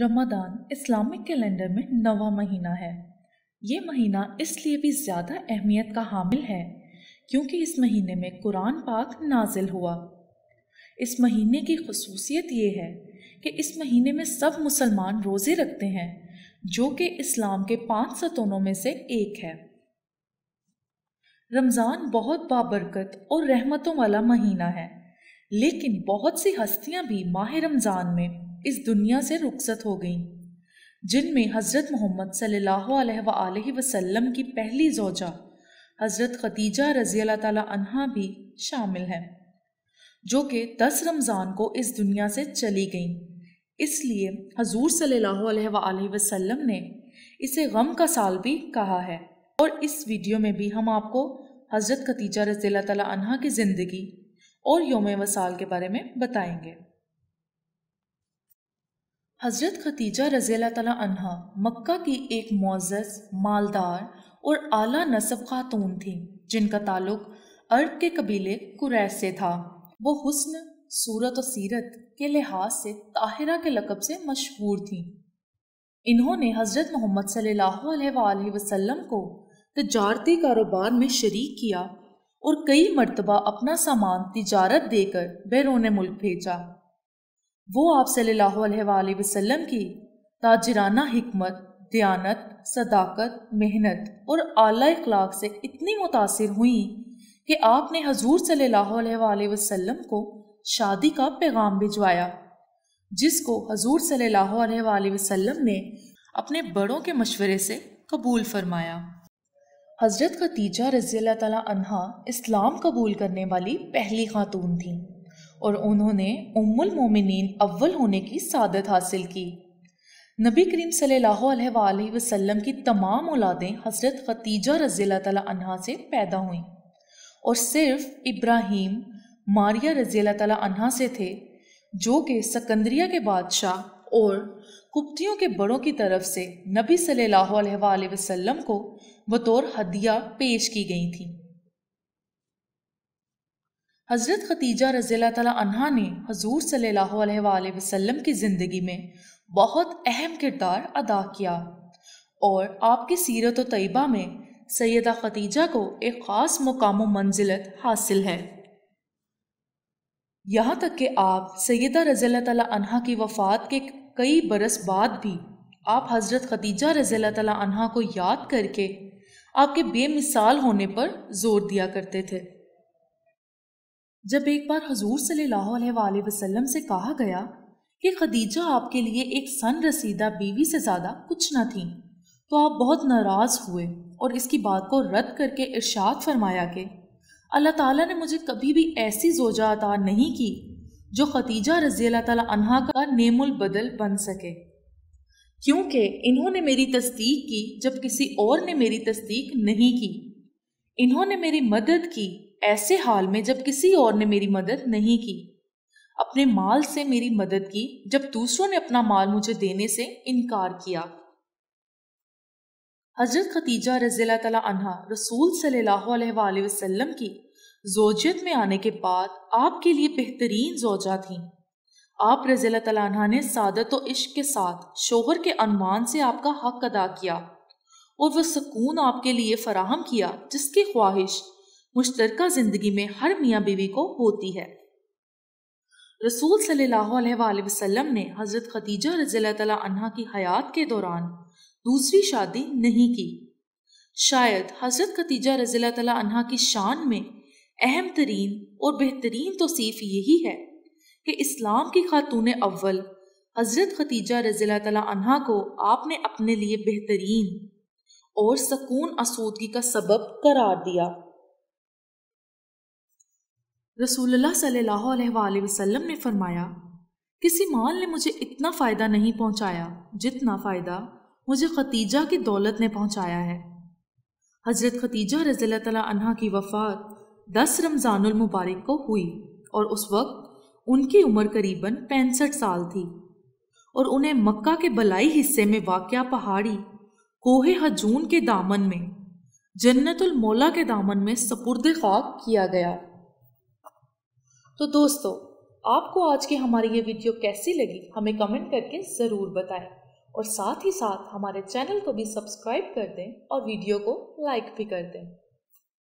Ramadan Islamic calendar में नवा महीना है ये महीना इसलिए भी ज़्यादा अहमियत का हामिल है क्योंकि इस महीने में कुरान पाक नाजिल हुआ इस महीने की खसूसियत ये है कि इस महीने में सब मुसलमान रोज़े रखते हैं जो कि इस्लाम के पांच सतोनों में से एक है रमज़ान बहुत बाबरकत और रहमतों वाला महीना है लेकिन बहुत सी हस्तियां भी माह रमज़ान में इस दुनिया से रुखसत हो गईं जिनमें हज़रत मोहम्मद सल्लल्लाहु अलैहि वसल्लम की पहली जोजा हज़रत खतीजा रज़ी अल्लाह तहा भी शामिल हैं जो कि दस रमज़ान को इस दुनिया से चली गईं इसलिए हजूर सल्लल्लाहु अलैहि वसल्लम ने इसे गम का साल भी कहा है और इस वीडियो में भी हम आपको हज़रत खतीजा रज़ी अल्लाह की ज़िंदगी और योम वसाल के बारे में बताएँगे हज़रत खतीजा रज़ील तला मक्का की एक मोज़ मालदार और आला नसब खातून थीं जिनका ताल्लुक अर्ब के कबीले कुरैश से था वो हुस्न सूरत और सीरत के लिहाज से ताहिरा के लकब से मशहूर थीं इन्होंने हज़रत मोहम्मद सल्लल्लाहु अलैहि वसल्लम को तजारती कारोबार में शरीक किया और कई मरतबा अपना सामान तिजारत देकर बैरून मुल्क भेजा वो आप सल्लल्लाहु अलैहि वसल्लम की ताजराना हमत दयानत सदाकत मेहनत और आला इखलाक से इतनी मुतासर हुई कि आपने हजूर सल्ला वसलम को शादी का पैगाम भिजवाया जिसको हजूर सल्ला वसलम ने अपने बड़ों के मशवरे से कबूल फरमाया हज़रत खतीजा तीजा रजील तला इस्लाम कबूल करने वाली पहली खातून थीं और उन्होंने उम्मुल मोमिनीन अव्वल होने की सादत हासिल की नबी करीम सल्लल्लाहु अलैहि वसल्लम की तमाम औलादें हज़रत खतीजा रज़ी तला से पैदा हुईं और सिर्फ इब्राहिम मारिया रज़ी तला से थे जो कि सकंदरिया के बादशाह और कुप्तियों के बड़ों की तरफ से नबी सल्लल्लाहु अलैहि वसल्लम को बतौर हदिया पेश की गई थी हज़रत खतीजा रज़ी तहा ने हजूर सल्ला की ज़िंदगी में बहुत अहम किरदार अदा किया और आपकी सीरत तयबा में सैदा खतीजा को एक ख़ास मुकाम मंजिलत हासिल है यहाँ तक कि आप सैदा रज़ील तहा की वफ़ात के कई बरस बाद भी आप हज़रत खतीजा रज़ी तहा को याद करके आपके बेमिसाल होने पर जोर दिया करते थे जब एक बार हजूर सल्लल्लाहु वसल्लम से कहा गया कि खदीजा आपके लिए एक सन रसीदा बीवी से ज़्यादा कुछ न थी तो आप बहुत नाराज़ हुए और इसकी बात को रद्द करके इर्शाद फरमाया कि अल्लाह ताला ने मुझे कभी भी ऐसी जोजा अता नहीं की जो खतीजा रजी अल्लाह तहा का नेमुल बदल बन सके क्योंकि इन्होंने मेरी तस्दीक की जब किसी और ने मेरी तस्दीक नहीं की इन्होंने मेरी मदद की ऐसे हाल में जब किसी और ने मेरी मदद नहीं की अपने माल से मेरी मदद की जब दूसरों ने अपना माल मुझे देने से इनकार किया हजरत खतीजा रजील तला रसूल सल्लल्लाहु वसल्लम की जोजियत में आने के बाद आपके लिए बेहतरीन जोजा थी आप रजील तला ने सादत व इश्क के साथ शोहर के अनुमान से आपका हक अदा किया और वह सुकून आपके लिए फराहम किया जिसकी ख्वाहिश मुश्तर ज़िंदगी में हर मियाँ बीवी को होती है रसूल सल्लाम ने हज़रत खदीजा रजील तला की हयात के दौरान दूसरी शादी नहीं की शायद हज़रत खदीजा रजील तला की शान में अहम तरीन और बेहतरीन तोसीफ़ यही है कि इस्लाम की खातून अव्वल हज़रत खतीजा रजील तला को आपने अपने लिए बेहतरीन और सकून आसूदगी का सबब करार दिया रसूलुल्लाह सल्लल्लाहु अलैहि वसल्लम ने फरमाया किसी माल ने मुझे इतना फ़ायदा नहीं पहुंचाया जितना फ़ायदा मुझे खतीजा की दौलत ने पहुंचाया है हज़रत खतीजा रज़ी अन्हा की वफ़ात दस मुबारक को हुई और उस वक्त उनकी उम्र करीबन पैंसठ साल थी और उन्हें मक्का के बलाई हिस्से में वाक़ पहाड़ी कोहे हजून के दामन में जन्नतुल मौला के दामन में सपुर्द खाक किया गया तो दोस्तों आपको आज की हमारी ये वीडियो कैसी लगी हमें कमेंट करके ज़रूर बताएं और साथ ही साथ हमारे चैनल को भी सब्सक्राइब कर दें और वीडियो को लाइक भी कर दें